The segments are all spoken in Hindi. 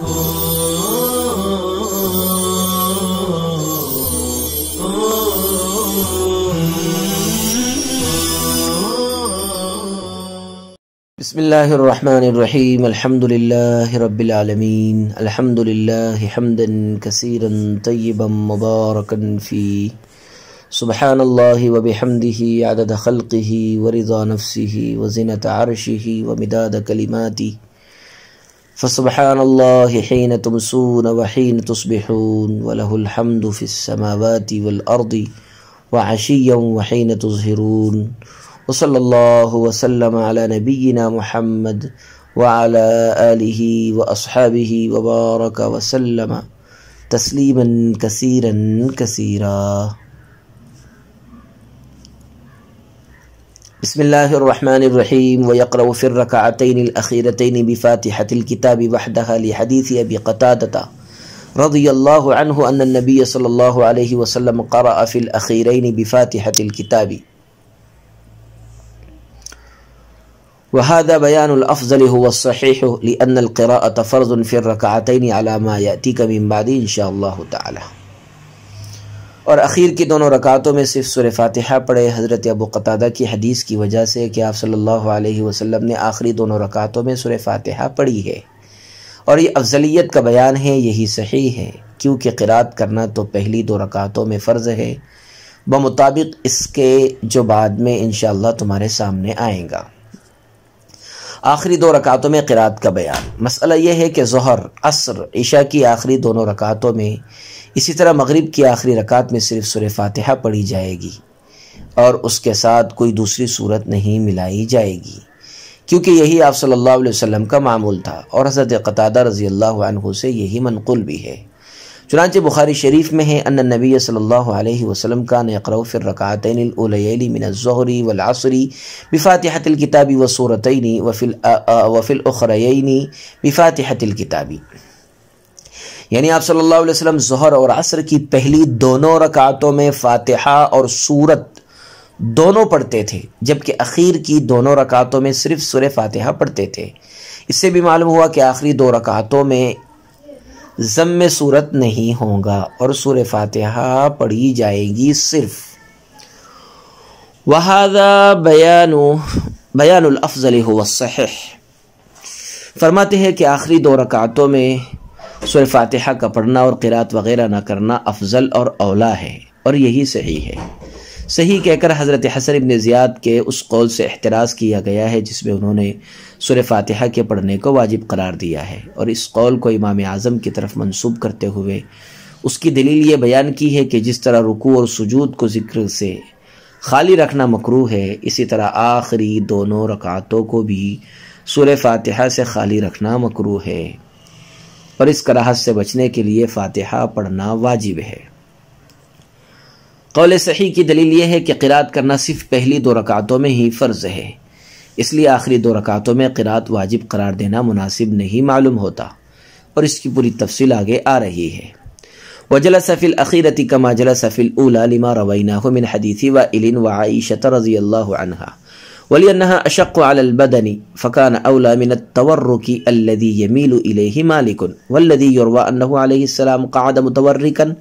بسم الله الرحمن الرحيم الحمد لله رب العالمين الحمد لله حمدا كثيرا طيبا مباركا فيه سبحان الله وبحمده عدد خلقه ورضا نفسه وزنة عرشه ومداد كلماته فسبحان الله حين تمسون وحين تصبحون وله الحمد في السماوات والأرض وعشيا وحين تظهرون وصلى الله وسلم على نبينا محمد وعلى آله وأصحابه وبارك وسلم تسليما كثيرا كثيرا بسم الله الرحمن الرحيم ويقرأ في الركعتين الأخيرتين بفاتحة الكتاب وحدها لحديث أبي قتادة رضي الله عنه أن النبي صلى الله عليه وسلم قرأ في الأخيرين بفاتحة الكتاب وهذا بيان الأفضل هو الصحيح لأن القراءة فرض في الركعتين على ما يأتيك من بعد إن شاء الله تعالى और अखीर की दोनों रकातों में सिर्फ सुर फातहा पढ़े हज़रत अबू कतादा की हदीस की वजह से कि आप सल्लल्लाहु अलैहि वसल्लम ने आखिरी दोनों रकातों में सुर फातहा पढ़ी है और ये अफजलियत का बयान है यही सही है क्योंकि किरात करना तो पहली दो रकातों में फ़र्ज़ है बमुताबिक इसके जो बाद में इन तुम्हारे सामने आएगा आखिरी दो रकातों में किरात का बयान मसला यह है कि जहर असर ईशा की आखिरी दोनों रकातों में इसी तरह मगरिब की आखिरी रकात में सिर्फ सुर फातहा पढ़ी जाएगी और उसके साथ कोई दूसरी सूरत नहीं मिलाई जाएगी क्योंकि यही आप सल्लल्लाहु अलैहि वसल्लम का मामूल था और हज़रत कतादा रज़ी अल्लाह से यही मनकुल भी है चुनाच बुखारी शरीफ में है अन नबी सल्लल्लाहु अलैहि वसल्लम का नक़रव फिर वलासरी बिफ़ातहतिल किताबी व सूरतनी वफ़िल वफ़िल उखरयनी बिफ़ातहतिल किताबी यानी आप सल्लल्लाहु अलैहि वसल्लम जहर और असर की पहली दोनों रकातों में फातिहा और सूरत दोनों पढ़ते थे जबकि अखीर की दोनों रकातों में सिर्फ सुर फातिहा पढ़ते थे इससे भी मालूम हुआ कि आखिरी दो रकातों में जम सूरत नहीं होगा और सूर फातिहा पढ़ी जाएगी सिर्फ वहादा बयान बयानफ़ल वह फरमाते हैं कि आखिरी दो रकातों में सुर फातिहा का पढ़ना और किरात वगैरह ना करना अफजल और अवला है और यही सही है सही कहकर हज़रत हसन इबन ज़ियाद के उस कौल से एहतराज़ किया गया है जिसमें उन्होंने सुर फातिहा के पढ़ने को वाजिब करार दिया है और इस कौल को इमाम आज़म की तरफ मनसूब करते हुए उसकी दलील ये बयान की है कि जिस तरह रुकू और सजूद को ज़िक्र से खाली रखना मकरू है इसी तरह आखिरी दोनों रकातों को भी सुर फातहा से खाली रखना मकरू है और इस कराहत से बचने के लिए फातिहा पढ़ना वाजिब है कौल सही की दलील यह है कि किरात करना सिर्फ पहली दो रकातों में ही फ़र्ज है इसलिए आखिरी दो रकातों में किरात वाजिब करार देना मुनासिब नहीं मालूम होता और इसकी पूरी तफसील आगे आ रही है वजल सफ़िल अखीरती कमा जल सफ़िल उला लिमा रवीना मिन हदीसी व इलिन व आयशत रज़ी अल्लाह वलिया अशक़लबदनी फ़कान अवला मिन तवर्रुकी अल्लदी यमील इलेहि मालिकुन वल्लदी युरवासम काद मुतवर्रिकन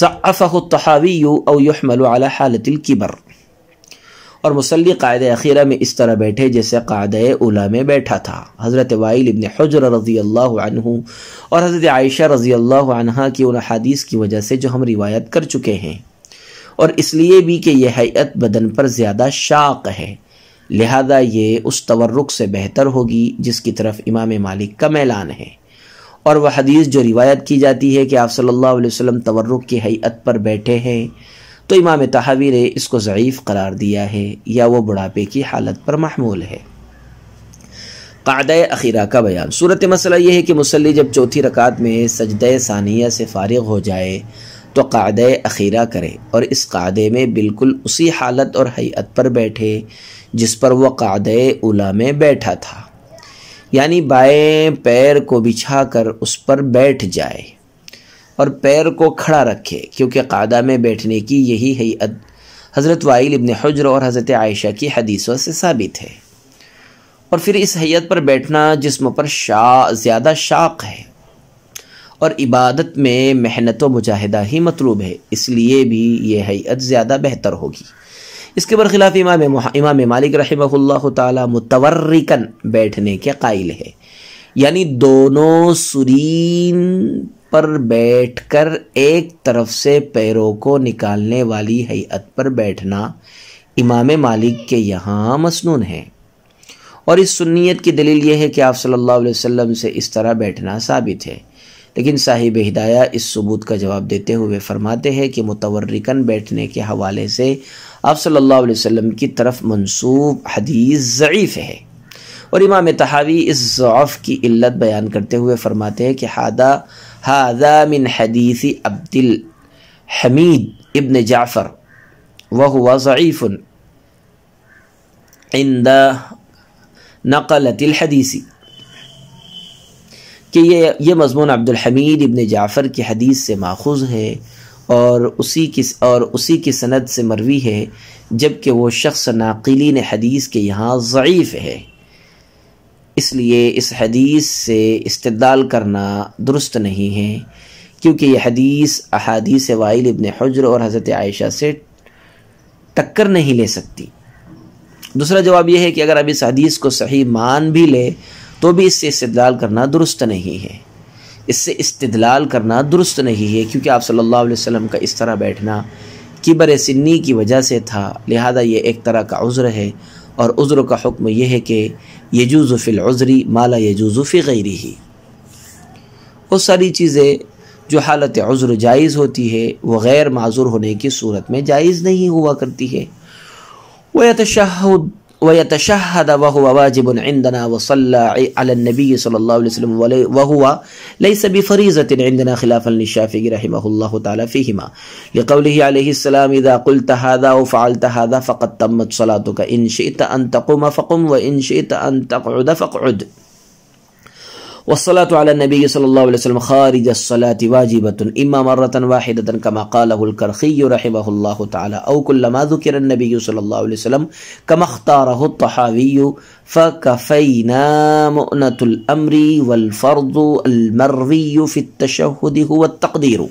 ज़फ़ावी अवमल हालतिल किबर और मुसल्ली कायद अखीरा में इस तरह बैठे जैसे कायद उला में बैठा था हज़रत वाइल इबन हजर रज़ी अल्लाह और हज़रत आयशा रज़ी अल्लाह की उन हदीस की वजह से जो हम रिवायत कर चुके हैं और इसलिए भी कि यह हैत बदन पर ज़्यादा शाक है लिहाजा ये उस तवर्रुक से बेहतर होगी जिसकी तरफ इमाम मालिक का मैलान है और वह हदीस जो रिवायत की जाती है कि आप सल्लल्लाहु अलैहि वसल्लम तवर्रुक की हैत पर बैठे हैं तो इमाम तहावी ने इसको ज़यीफ़ करार दिया है या वो बुढ़ापे की हालत पर महमूल है काद अखीरा का बयान सूरत मसला यह है कि मुसल जब चौथी रकात में सजद सानिया से फारग हो जाए तो काद अखीरा करे और इस कादे में बिल्कुल उसी हालत और हैत पर बैठे जिस पर वह काद उला में बैठा था यानी बाएं पैर को बिछा कर उस पर बैठ जाए और पैर को खड़ा रखे क्योंकि कादा में बैठने की यही हैत हज़रत वाइल इबन हजर और हज़रत आयशा की हदीसों से साबित है और फिर इस हैत पर बैठना जिसम पर शा ज़्यादा शाक है और इबादत में मेहनत व मुजाह ही मतलूब है इसलिए भी ये हैत ज़्यादा बेहतर होगी इसके बरखिलाफ इमाम इमाम मालिक रही तवर्रिकन बैठने के कायल है यानी दोनों सुरीन पर बैठकर एक तरफ से पैरों को निकालने वाली हैत पर बैठना इमाम मालिक के यहाँ मसनून है और इस सुन्नीत की दलील यह है कि आप सल्लल्लाहु अलैहि वसल्लम से इस तरह बैठना साबित है लेकिन साहिब हिदाया इस सबूत का जवाब देते हुए फरमाते हैं कि मुतवर्रिकन बैठने के हवाले से आप सल्लल्लाहु अलैहि वसल्लम की तरफ मंसूब हदीस ज़ीफ़ है और इमाम तहावी इस ज़ौफ़ की इल्लत बयान करते हुए फ़रमाते हैं कि हादा हादा मिन हदीसी अब्दिल हमीद इब्न जाफ़र वह हुआ ज़ीफ़न इंद नकलतिल हदीसी कि ये ये मज़मून अब्दुल हमीद इब्न जाफ़र की हदीस से माखूज़ है और उसी की और उसी की सनद से मरवी है जबकि वो शख्स नाकिलीन हदीस के यहाँ ज़ीफ़ है इसलिए इस हदीस से इस्तदाल करना दुरुस्त नहीं है क्योंकि यह हदीस अहादीस वाइल इबन हजर और हज़रत आयशा से टक्कर नहीं ले सकती दूसरा जवाब यह है कि अगर अब इस हदीस को सही मान भी ले तो भी इससे इस्तदाल करना दुरुस्त नहीं है इससे इस्तदलाल करना दुरुस्त नहीं है क्योंकि आप सल्लल्लाहु अलैहि वसल्लम का इस तरह बैठना किबर सिन्नी की वजह से था लिहाजा ये एक तरह का उज़्र है और उज़्र का हुक्म यह है कि यजूज़फ़िल उज़री माला यजूज़फ़ी गैरी ही वो सारी चीज़ें जो हालत उज़्र जायज़ होती है वह गैर माजूर होने की सूरत में जायज़ नहीं हुआ करती है वह तशहद ويتشهد وهو واجب عندنا وصلى على النبي صلى الله عليه وسلم وهو ليس بفريزة عندنا خلافا للشافعي رحمه الله تعالى فيهما لقوله عليه السلام إذا قلت هذا وفعلت هذا فقد تمت صلاتك إن شئت أن تقوم فقم وإن شئت أن تقعد فاقعد والصلاة على النبي صلى الله عليه وسلم خارج الصلاة واجبة إما مرة واحدة كما قاله الكرخي رحمه الله تعالى أو كلما ذكر النبي صلى الله عليه وسلم كما اختاره الطحاوي فكفينا مؤنة الأمر والفرض المروي في التشهد هو التقدير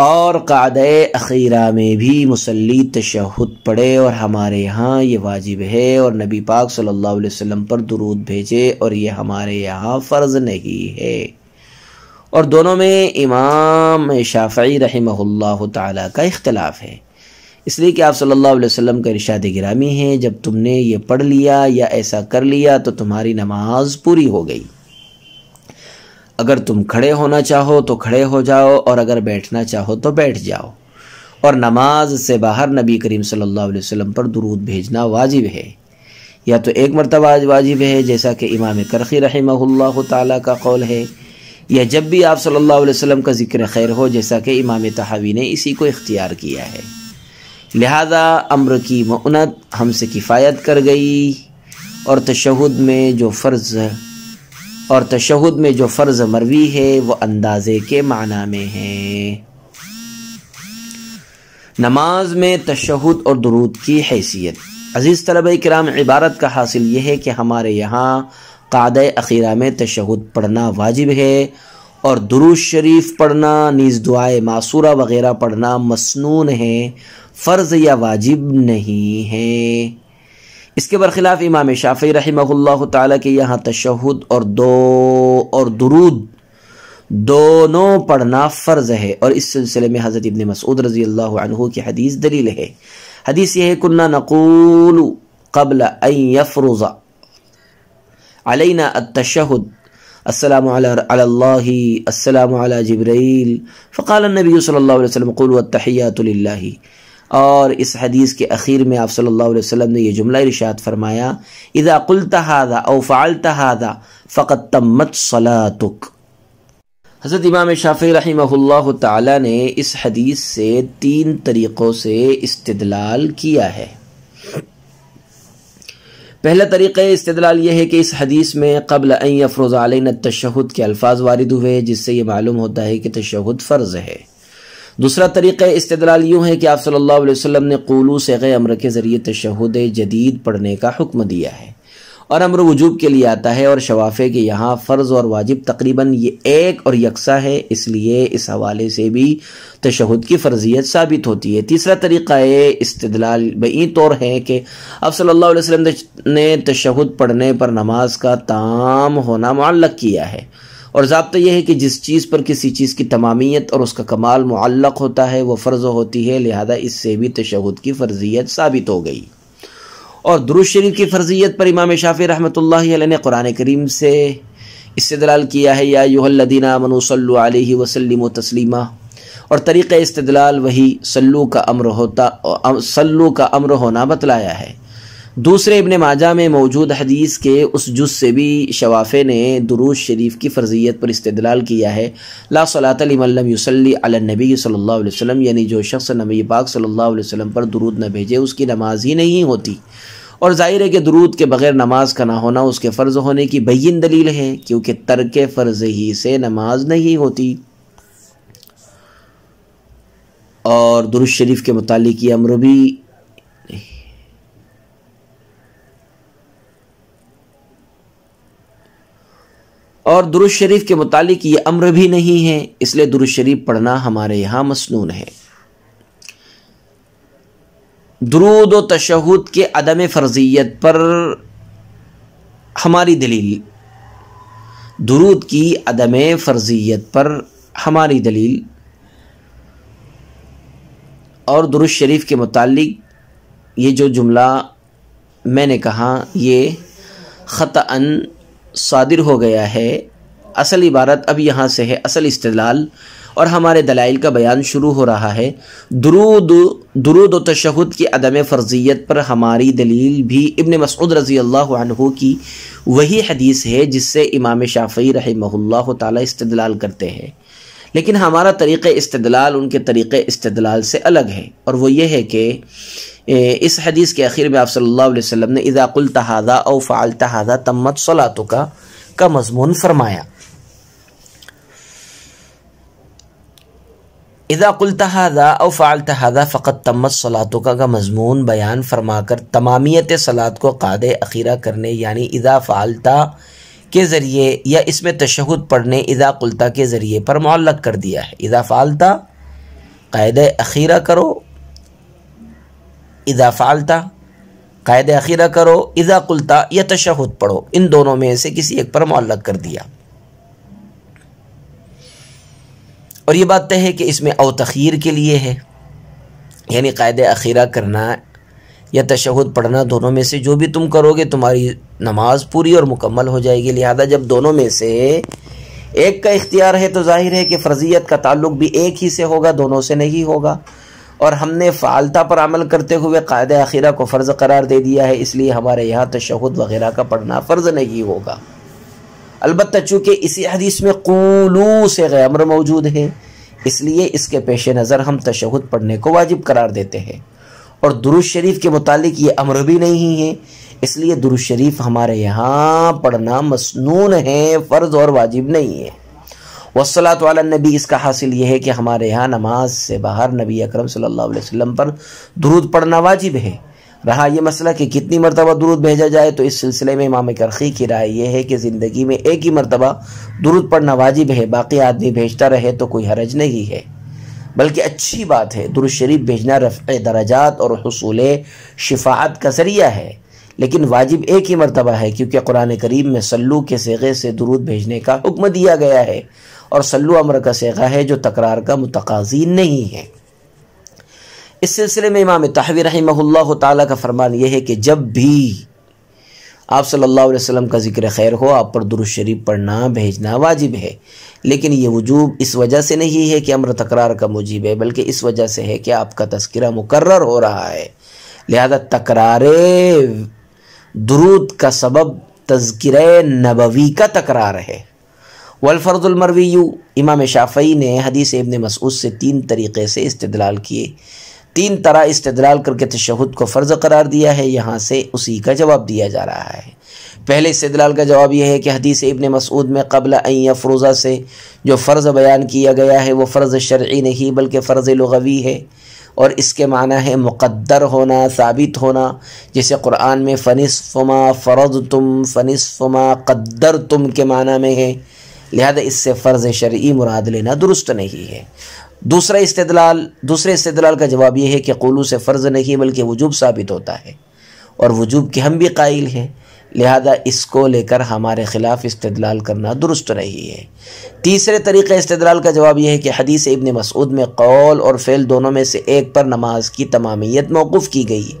और काद अखीरा में भी मुसली तशहद पढ़े और हमारे यहाँ ये वाजिब है और नबी पाक सल्लल्लाहु अलैहि वसल्लम पर दुरूद भेजे और ये हमारे यहाँ फ़र्ज़ नहीं है और दोनों में इमाम शाफ़ी रहमल्ला का इख्तलाफ है इसलिए कि आप सल्लल्लाहु अलैहि वसल्लम का इरशाद गिरामी है जब तुमने ये पढ़ लिया या ऐसा कर लिया तो तुम्हारी नमाज पूरी हो गई अगर तुम खड़े होना चाहो तो खड़े हो जाओ और अगर बैठना चाहो तो बैठ जाओ और नमाज से बाहर नबी करीम सल्लल्लाहु अलैहि वसल्लम पर दुरूद भेजना वाजिब है या तो एक मरतबा वाजिब है जैसा कि इमाम करखी रहमल्ला ताली का कौल है या जब भी आप सल्लल्लाहु अलैहि वसल्लम का ज़िक्र खैर हो जैसा कि इमाम तहावी ने इसी को इख्तियार किया है लिहाजा अम्र की मनत हमसे किफ़ायत कर गई और तशहद में जो फ़र्ज़ और तशहद में जो फ़र्ज़ मरवी है वो अंदाज़े के माना में है नमाज में तशहद और दरूद की हैसियत अज़ीज़ तलब कराम इबारत का हासिल यह है कि हमारे यहाँ काद अखीरा में तशहद पढ़ना वाजिब है और दुरुज शरीफ पढ़ना नीज़ दुआए मासूरा वगैरह पढ़ना मसनून है फ़र्ज़ या वाजिब नहीं है इसके बरखिलाफ़ इमाम शाफ़ी रहीमल्ला के यहाँ तशहद और दो और दरूद दोनों पढ़ना फ़र्ज़ है और इस सिलसिले में हज़रत इबन मसूद रज़ी अल्लाह की हदीस दलील है हदीस यह है कुन्ना नकूल कबल अफरोज़ा अलना तशहद السلام على على الله السلام على جبريل فقال और इस हदीस के अखीर में आप सल्लल्लाहु अलैहि वसल्लम ने यह जुमला इरशाद फरमाया इदा कुलतहादा औ फ़ालतहादा फ़कत तमत सलातुक हज़रत इमाम शाफ़ी रहीमहुल्लाह ताला ने इस हदीस से तीन तरीक़ों से इस्तदलाल किया है पहला तरीक़ इस्तलाल यह है कि इस हदीस में कबल अफ़रोज़ तशहद के अल्फाज वारद हुए जिससे ये मालूम होता है कि तशहद फ़र्ज़ है दूसरा तरीक़ा इस्तलाल यूँ है कि आप अलैहि वसम ने कुलू से गए अमर के ज़रिए तशहद जदीद पढ़ने का हुक्म दिया है और अमर वजूब के लिए आता है और शवाफ़े के यहाँ फ़र्ज़ और वाजिब तकरीबन ये एक और यकसा है इसलिए इस हवाले से भी तशहद की फ़र्जियत साबित होती है तीसरा तरीक़ा इस्तलाल बई तौर है कि अब सल्लल्लाहु अलैहि वसल्लम ने तशहद पढ़ने पर नमाज का ताम होना मालक किया है और जबता यह है कि जिस चीज़ पर किसी चीज़ की तमामियत और उसका कमाल मुल्लक होता है वह फ़र्ज़ होती है लिहाजा इससे भी तशहद की फ़र्जियत साबित हो गई और दुरुज शरीफ की फ़र्जियत पर इमाम शाफ़ी रहमत ने कुरान करीम से इससे दलाल किया है या यूहदीना मनोसल वसलम तस्लिमा और तरीक़ इस्तलाल वही सल्लू का अम्र होता सल्लू का अम्र होना बतलाया है दूसरे इबन माजा में मौजूद हदीस के उस जुज से भी शवाफ़े ने दरूज शरीफ की फ़र्ज़ीत पर इस्तलाल किया है ला सलातम यसली नबी सल्ला वसम यानी जो शख्स नबी पाक सल्ला वसम पर दरूद न भेजे उसकी नमाज ही नहीं होती और ज़ाहिर है कि दुरूद के बग़ैर नमाज का ना होना उसके फ़र्ज़ होने की बयन दलील है क्योंकि तर्क फ़र्ज़ ही से नमाज नहीं होती और दुरुस्त शरीफ के मतलब ये अम्र भी और दुरुज शरीफ के मुतालिक ये अम्र भी नहीं है इसलिए दुरुज शरीफ पढ़ना हमारे यहाँ मसनून है दरूद व तशहद के अदम फ़र्जियत पर हमारी दलील दरूद की अदम फ़र्जियत पर हमारी दलील और दुरुज शरीफ के मुतालिक ये जो जुमला मैंने कहा ये ख़तअन सादिर हो गया है असल इबारत अब यहाँ से है असल इस्तलाल और हमारे दलाइल का बयान शुरू हो रहा है दरूद दरूद व तशहद की अदम फ़र्जियत पर हमारी दलील भी इबन मसूद रज़ी अल्लाह की वही हदीस है जिससे इमाम शाफ़ी रहमल्ला तस्तलाल करते हैं लेकिन हमारा तरीक़ इस्तदलाल उनके तरीक़ इस्तलाल से अलग है और वो ये है कि इस हदीस के आखिर में आप सल्लल्लाहु अलैहि वसल्लम ने इदाकुल तहादा और फ़ाल तहादा तम्मत सलातु का का मजमून फरमाया इदाकुल तहादा और फ़ाल तहादा फ़कत तम्मत सलातु का, का मजमून बयान फरमाकर तमामियत सलात को काद अखीरा करने यानि इज़ा फ़ालता के ज़रिए या इसमें तशहद पढ़ने इदा कुलता के ज़रिए पर मल्लक कर दिया है इज़ा फ़ालता कायद अखीरा करो इज़ा फालता कायद अखीरा करो इज़ा कुलता या तशहद पढ़ो इन दोनों में से किसी एक पर मल्लक कर दिया और ये बात तय है कि इसमें अवतखीर के लिए है यानी कायद अखीरा करना या तशहद पढ़ना दोनों में से जो भी तुम करोगे तुम्हारी नमाज पूरी और मुकम्मल हो जाएगी लिहाजा जब दोनों में से एक का इख्तियार है तो जाहिर है कि फ़र्जियत का ताल्लुक भी एक ही से होगा दोनों से नहीं होगा और हमने फालता पर अमल करते हुए कायद अखीरा को फ़र्ज़ करार दे दिया है इसलिए हमारे यहाँ तशहद वगैरह का पढ़ना फ़र्ज़ नहीं होगा अलबत् चूँकि इसी हदीस में कूलू से गैमर मौजूद है इसलिए इसके पेश नज़र हम तशहद पढ़ने को वाजिब करार देते हैं और दुरुज शरीफ के मुतालिक ये अमर भी नहीं है इसलिए दुरुज शरीफ हमारे यहाँ पढ़ना मसनून है फ़र्ज़ और वाजिब नहीं है वसलात वाल नबी इसका हासिल यह है कि हमारे यहाँ नमाज से बाहर नबी अकरम सल्लल्लाहु अलैहि वसल्लम पर दुरुद पढ़ना वाजिब है रहा यह मसला कि कितनी मरतबा दुरुद भेजा जाए तो इस सिलसिले में इमाम करखी की राय यह है कि ज़िंदगी में एक ही मरतबा दुरुद पढ़ना वाजिब है बाकी आदमी भेजता रहे तो कोई हरज नहीं है बल्कि अच्छी बात है दुरुद शरीफ भेजना रफ़ दराजात और हसूल शिफात का ज़रिया है लेकिन वाजिब एक ही मरतबा है क्योंकि कुरान करीम में सल्लू के सगे से दुरुद भेजने का हुक्म दिया गया है और सल्लु अमर का सेगा है जो तकरार का मतकाजी नहीं है इस सिलसिले में इमाम तहवी रही ताला का फरमान यह है कि जब भी आप सल्लल्लाहु अलैहि वसल्लम का जिक्र खैर हो आप पर दुरुस्त शरीफ पढ़ना भेजना वाजिब है लेकिन ये वजूब इस वजह से नहीं है कि अमर तकरार का मुजीब है बल्कि इस वजह से है कि आपका तस्करा मुकर हो रहा है लिहाजा तकरार दरूद का सबब तस्कर नबवी का तकरार है वलफ़र्दुलमरवी इमाम शाफ़ी ने हदीस इबन मसूद से तीन तरीक़े से इस्तलाल किए तीन तरह इस्तलाल करके तशहद को फ़र्ज़ करार दिया है यहाँ से उसी का जवाब दिया जा रहा है पहले इस्तलाल का जवाब यह है कि हदीस इबन मसूद में कबल अ फ़रोज़ा से जो फ़र्ज़ बयान किया गया है वो फ़र्ज़ शर्य नहीं बल्कि फ़र्ज़ लगवी है और इसके माना है मुकद्दर होना साबित होना जैसे कुरान में फ़निसफ़मा फ़र्ज़ तुम फ़निसफ़मा कद्दर तुम के माना में है लिहाजा इससे फ़र्ज़ शर्य मुराद लेना दुरुस्त नहीं है दूसरा इस्तलाल दूसरे इस्तलाल का जवाब यह है कि कोलू से फ़र्ज़ नहीं बल्कि वजूब साबित होता है और वजूब के हम भी कायल हैं लिहाजा इसको लेकर हमारे ख़िलाफ़ इस्तलाल करना दुरुस्त नहीं है तीसरे तरीक़े इस्तलाल का जवाब यह है कि हदीस इबन मसूद में कौल और फ़ेल दोनों में से एक पर नमाज की तमामियत मौकूफ़ की गई है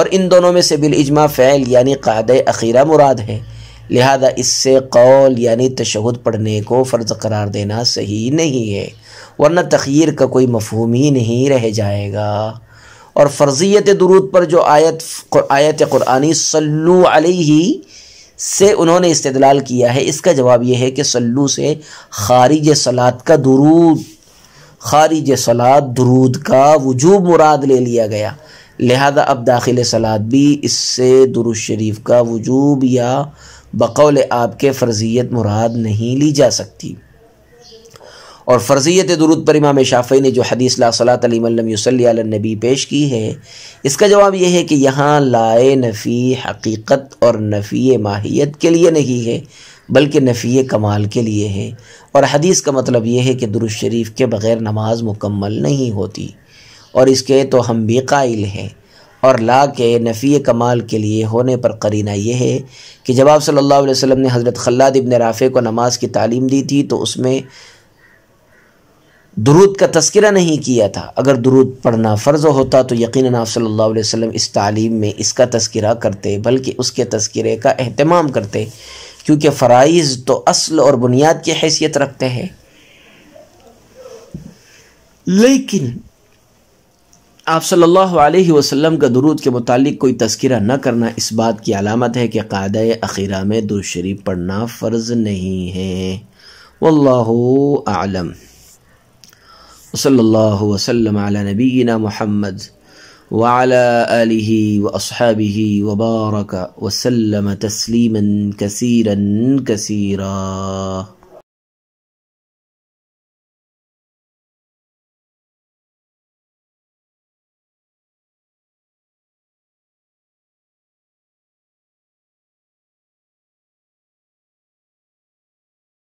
और इन दोनों में से बिलजमा फ़ैल यानी कायद अखीरा मुराद है लिहाजा इससे कौल यानी तशहद पढ़ने को फ़र्ज़ करार देना सही नहीं है वरना तखीर का कोई मफहम ही नहीं रह जाएगा और फ़र्ज़ियत दरूद पर जो आयत आयत क़ुरानी सल्लू अलैहि से उन्होंने इस्तलाल किया है इसका जवाब यह है कि सल्लू से खारिज सलात का दरूद खारिज सलात दरूद का वजूब मुराद ले लिया गया लिहाजा अब दाखिल सलात भी इससे दुरुद शरीफ का वजूब या बकौल आपके फर्जियत मुराद नहीं ली जा सकती और फ़र्जियत दुरुद पर इमाम शाफ़ी ने जो हदीस ला सलाम पेश की है इसका जवाब यह है कि यहाँ लाए नफ़ी हकीकत और नफ़ी माहियत के लिए नहीं है बल्कि नफ़ी कमाल के लिए है और हदीस का मतलब यह है कि दुरुशरीफ़ के बग़ैर नमाज मुकम्मल नहीं होती और इसके तो हम भी कायल हैं और ला के नफ़ी कमाल के लिए होने पर करीना यह है कि जब आप सल्ला वसम ने हज़रत खल्लाद इबन राफ़े को नमाज की तालीम दी थी तो उसमें दरूद का तस्करा नहीं किया था अगर दरूद पढ़ना फ़र्ज होता तो यकीन आप सल्ला वसम इस तालीम में इसका तस्करा करते बल्कि उसके तस्करे का अहतमाम करते क्योंकि फ़राइज़ तो असल और बुनियाद की हैसियत रखते हैं लेकिन आप सल्लल्लाहु अलैहि वसल्लम का दरूद के मुतालिक कोई तस्करा न करना इस बात की अलामत है कि कायद अखीरा में दुरूद पढ़ना फ़र्ज़ नहीं है वल्लाहु आलम सल्लल्लाहु वसल्लम अला नबीना मुहम्मद वाला आलिहि व अस्हाबिहि व बारक तस्लीमन कसीरन कसीरा